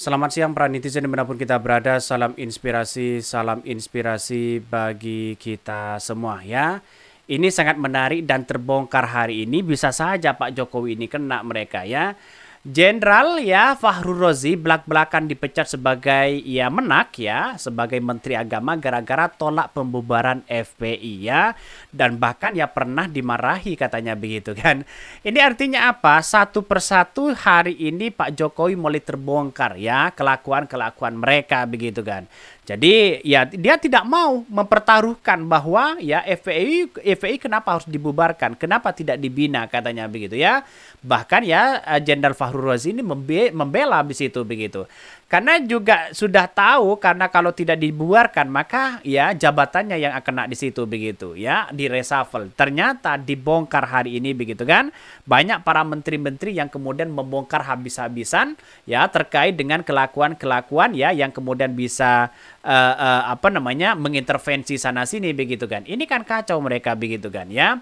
Selamat siang para netizen dimanapun kita berada, salam inspirasi, salam inspirasi bagi kita semua ya. Ini sangat menarik dan terbongkar hari ini, bisa saja Pak Jokowi ini kena mereka ya. Jenderal ya Fahru Rozi belak-belakan dipecat sebagai ya menak ya sebagai menteri agama gara-gara tolak pembubaran FPI ya dan bahkan ya pernah dimarahi katanya begitu kan. Ini artinya apa? Satu persatu hari ini Pak Jokowi mulai terbongkar ya kelakuan-kelakuan mereka begitu kan. Jadi ya dia tidak mau mempertaruhkan bahwa ya FPI FPI kenapa harus dibubarkan, kenapa tidak dibina katanya begitu ya. Bahkan ya Jenderal Fahrul Razi ini membela di situ begitu. Karena juga sudah tahu karena kalau tidak dibuarkan maka ya jabatannya yang akan kena di situ begitu ya di reshuffle. Ternyata dibongkar hari ini begitu kan. Banyak para menteri-menteri yang kemudian membongkar habis-habisan ya terkait dengan kelakuan-kelakuan ya yang kemudian bisa uh, uh, apa namanya mengintervensi sana sini begitu kan. Ini kan kacau mereka begitu kan ya.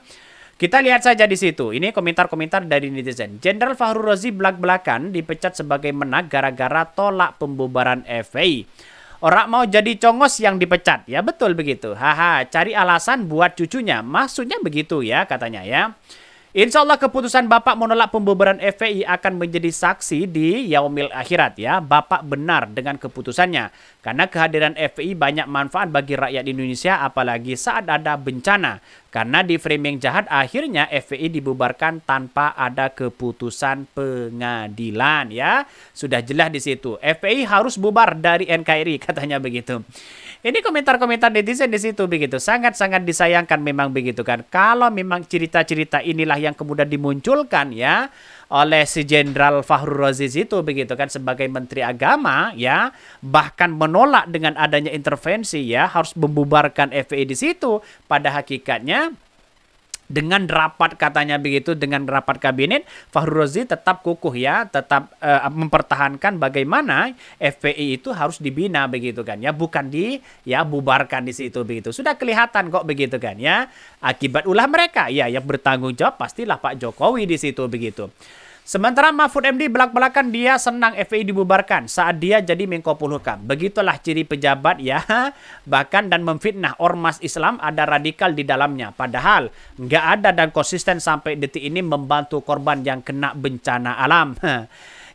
Kita lihat saja di situ. Ini komentar-komentar dari netizen. Jenderal Fahru Rozi belak-belakan dipecat sebagai menak gara-gara tolak pembubaran FPI. Orang mau jadi congos yang dipecat. Ya betul begitu. Haha, cari alasan buat cucunya. Maksudnya begitu ya katanya ya. Insya Allah keputusan Bapak menolak pembubaran FPI akan menjadi saksi di Yaumil Akhirat ya. Bapak benar dengan keputusannya. Karena kehadiran FPI banyak manfaat bagi rakyat Indonesia apalagi saat ada bencana. Karena di framing jahat akhirnya FPI dibubarkan tanpa ada keputusan pengadilan ya. Sudah jelas di situ. FPI harus bubar dari NKRI katanya begitu. Ini komentar-komentar netizen di situ begitu. Sangat-sangat disayangkan memang begitu kan. Kalau memang cerita-cerita inilah yang kemudian dimunculkan ya oleh si Jenderal Fahru Raziz itu begitu kan sebagai Menteri Agama ya bahkan menolak dengan adanya intervensi ya harus membubarkan FPI di situ pada hakikatnya dengan rapat katanya begitu dengan rapat kabinet Fahru Rozi tetap kukuh ya tetap uh, mempertahankan bagaimana FPI itu harus dibina begitu kan ya bukan di ya bubarkan di situ begitu sudah kelihatan kok begitu kan ya akibat ulah mereka ya yang bertanggung jawab pastilah Pak Jokowi di situ begitu Sementara Mahfud MD belak-belakan dia senang FPI dibubarkan saat dia jadi Menko Polhukam. Begitulah ciri pejabat ya, bahkan dan memfitnah ormas Islam ada radikal di dalamnya. Padahal nggak ada dan konsisten sampai detik ini membantu korban yang kena bencana alam.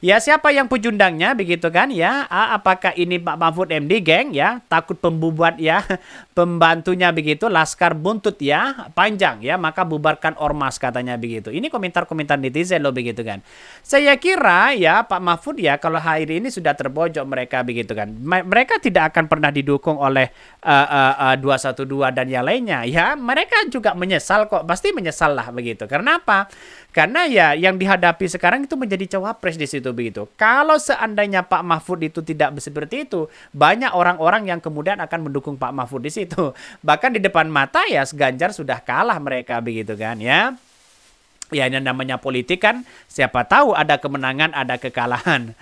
Ya siapa yang pujundangnya begitu kan ya? Apakah ini Pak Mahfud MD geng ya? Takut pembuat ya pembantunya begitu laskar buntut ya panjang ya maka bubarkan ormas katanya begitu. Ini komentar-komentar netizen loh begitu kan. Saya kira ya Pak Mahfud ya kalau hari ini sudah terbojok mereka begitu kan. Mereka tidak akan pernah didukung oleh uh, uh, uh, 212 dan yang lainnya ya. Mereka juga menyesal kok pasti menyesal lah begitu. Karena apa? Karena ya yang dihadapi sekarang itu menjadi cawapres di situ begitu. Kalau seandainya Pak Mahfud itu tidak seperti itu, banyak orang-orang yang kemudian akan mendukung Pak Mahfud di situ. Bahkan di depan mata ya Ganjar sudah kalah mereka begitu kan ya. Ya yang namanya politik kan siapa tahu ada kemenangan ada kekalahan.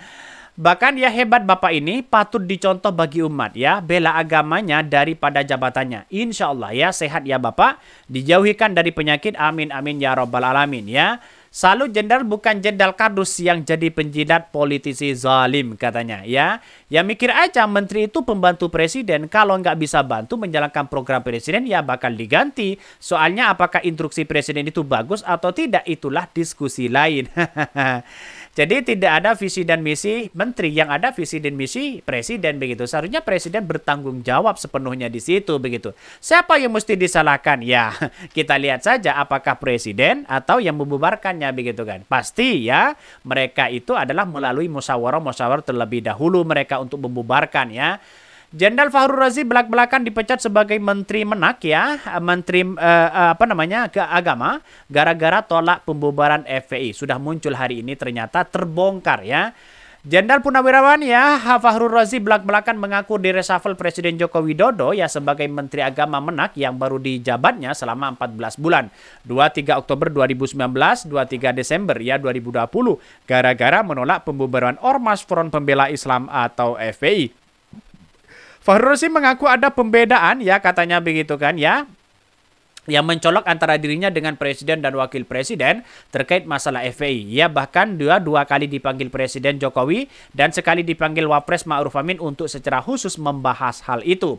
Bahkan ya hebat bapak ini patut dicontoh bagi umat ya. Bela agamanya daripada jabatannya. Insya Allah ya sehat ya bapak. Dijauhikan dari penyakit. Amin amin ya robbal alamin ya. Salut Jenderal bukan Jenderal Kardus yang jadi penjilat politisi zalim katanya ya. Ya mikir aja menteri itu pembantu presiden kalau nggak bisa bantu menjalankan program presiden ya bakal diganti. Soalnya apakah instruksi presiden itu bagus atau tidak itulah diskusi lain. Jadi tidak ada visi dan misi menteri, yang ada visi dan misi presiden begitu. Seharusnya presiden bertanggung jawab sepenuhnya di situ begitu. Siapa yang mesti disalahkan? Ya, kita lihat saja apakah presiden atau yang membubarkannya begitu kan. Pasti ya, mereka itu adalah melalui musyawarah-musyawarah terlebih dahulu mereka untuk membubarkan ya. Jenderal Fahru Razi belak-belakan dipecat sebagai menteri menak ya, menteri uh, apa namanya ke agama gara-gara tolak pembubaran FPI. Sudah muncul hari ini ternyata terbongkar ya. Jenderal Punawirawan ya, Fahru Razi belak-belakan mengaku di reshuffle Presiden Joko Widodo ya sebagai Menteri Agama Menak yang baru dijabatnya selama 14 bulan. 23 Oktober 2019, 23 Desember ya 2020 gara-gara menolak pembubaran Ormas Front Pembela Islam atau FPI. Fahru Rosi mengaku ada pembedaan ya katanya begitu kan ya yang mencolok antara dirinya dengan presiden dan wakil presiden terkait masalah FPI. ya, bahkan dua dua kali dipanggil presiden Jokowi dan sekali dipanggil Wapres Ma'ruf Amin untuk secara khusus membahas hal itu.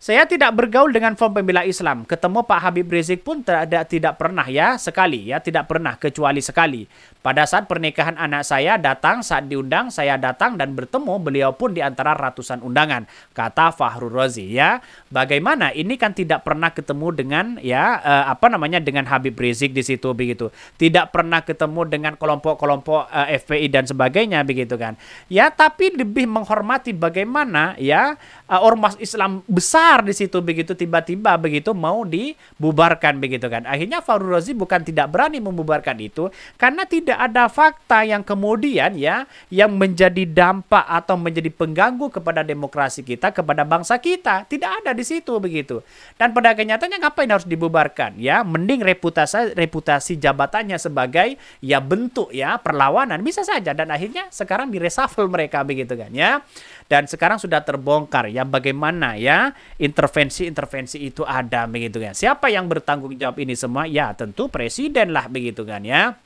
Saya tidak bergaul dengan form pembela Islam. Ketemu Pak Habib Rizik pun tidak tidak pernah ya sekali ya tidak pernah kecuali sekali. Pada saat pernikahan anak saya datang saat diundang saya datang dan bertemu beliau pun di antara ratusan undangan kata Fahru Rozi ya. Bagaimana ini kan tidak pernah ketemu dengan ya eh, apa namanya dengan Habib Rizik di situ begitu. Tidak pernah ketemu dengan kelompok-kelompok eh, FPI dan sebagainya begitu kan. Ya tapi lebih menghormati bagaimana ya uh, ormas Islam besar di situ begitu tiba-tiba begitu mau dibubarkan begitu kan. Akhirnya Faru Rozi bukan tidak berani membubarkan itu karena tidak ada fakta yang kemudian ya yang menjadi dampak atau menjadi pengganggu kepada demokrasi kita, kepada bangsa kita. Tidak ada di situ begitu. Dan pada kenyataannya ngapain harus dibubarkan ya? Mending reputasi reputasi jabatannya sebagai ya bentuk ya perlawanan bisa saja dan akhirnya sekarang diresafel mereka begitu kan ya. Dan sekarang sudah terbongkar ya ya bagaimana ya intervensi-intervensi itu ada begitu kan. Siapa yang bertanggung jawab ini semua? Ya tentu presiden lah begitu kan ya.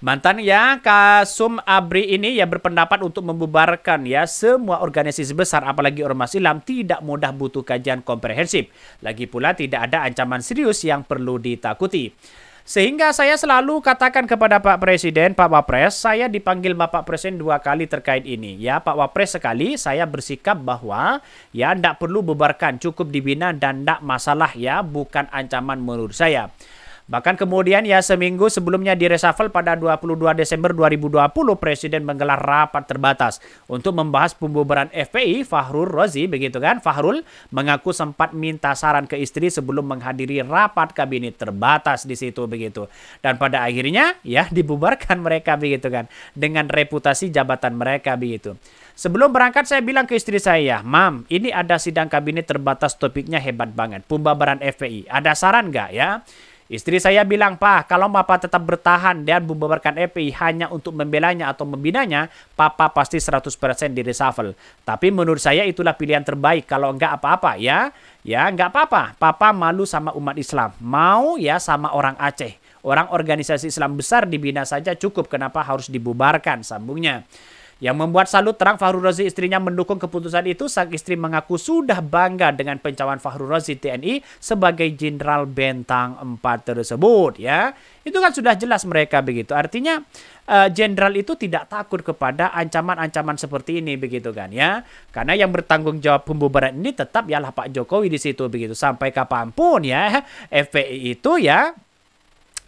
Mantan ya Kasum Abri ini ya berpendapat untuk membubarkan ya semua organisasi besar apalagi ormas Islam tidak mudah butuh kajian komprehensif. Lagi pula tidak ada ancaman serius yang perlu ditakuti. Sehingga saya selalu katakan kepada Pak Presiden, Pak Wapres, saya dipanggil Bapak Presiden dua kali terkait ini. Ya, Pak Wapres sekali saya bersikap bahwa ya tidak perlu bebarkan, cukup dibina dan tidak masalah ya, bukan ancaman menurut saya. Bahkan kemudian ya seminggu sebelumnya di reshuffle pada 22 Desember 2020 Presiden menggelar rapat terbatas untuk membahas pembubaran FPI Fahrul Rozi begitu kan. Fahrul mengaku sempat minta saran ke istri sebelum menghadiri rapat kabinet terbatas di situ begitu. Dan pada akhirnya ya dibubarkan mereka begitu kan dengan reputasi jabatan mereka begitu. Sebelum berangkat saya bilang ke istri saya, ya, Mam, ini ada sidang kabinet terbatas topiknya hebat banget, pembubaran FPI. Ada saran nggak ya? Istri saya bilang, Pak, kalau Papa tetap bertahan dan membubarkan EPI hanya untuk membelanya atau membinanya, Papa pasti 100% di reshuffle. Tapi menurut saya itulah pilihan terbaik kalau enggak apa-apa ya. Ya, enggak apa-apa. Papa malu sama umat Islam. Mau ya sama orang Aceh. Orang organisasi Islam besar dibina saja cukup. Kenapa harus dibubarkan? Sambungnya. Yang membuat Salut terang Fahru Rozi istrinya mendukung keputusan itu, sang istri mengaku sudah bangga dengan pencawan Fahru Rozi TNI sebagai Jenderal Bentang 4 tersebut ya. Itu kan sudah jelas mereka begitu. Artinya eh, jenderal uh, itu tidak takut kepada ancaman-ancaman seperti ini begitu kan ya karena yang bertanggung jawab pembubaran ini tetap ialah Pak Jokowi di situ begitu sampai kapanpun ya FPI itu ya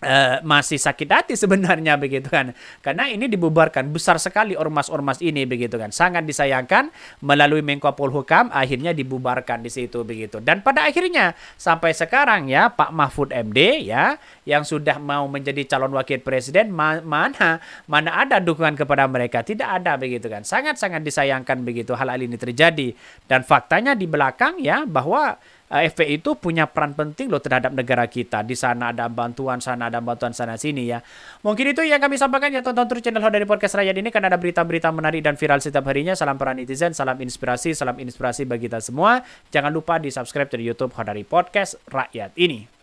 Eh, masih sakit hati sebenarnya begitu kan karena ini dibubarkan besar sekali ormas-ormas ini begitu kan sangat disayangkan melalui Menko Polhukam akhirnya dibubarkan di situ begitu dan pada akhirnya sampai sekarang ya Pak Mahfud MD ya yang sudah mau menjadi calon wakil presiden ma mana mana ada dukungan kepada mereka tidak ada begitu kan sangat-sangat disayangkan begitu hal-hal ini terjadi dan faktanya di belakang ya bahwa Eh, FPI itu punya peran penting loh terhadap negara kita. Di sana ada bantuan, sana ada bantuan, sana sini ya. Mungkin itu yang kami sampaikan ya tonton terus channel dari Podcast Rakyat ini karena ada berita-berita menarik dan viral setiap harinya. Salam peran netizen, salam inspirasi, salam inspirasi bagi kita semua. Jangan lupa di subscribe dari YouTube Hodari Podcast Rakyat ini.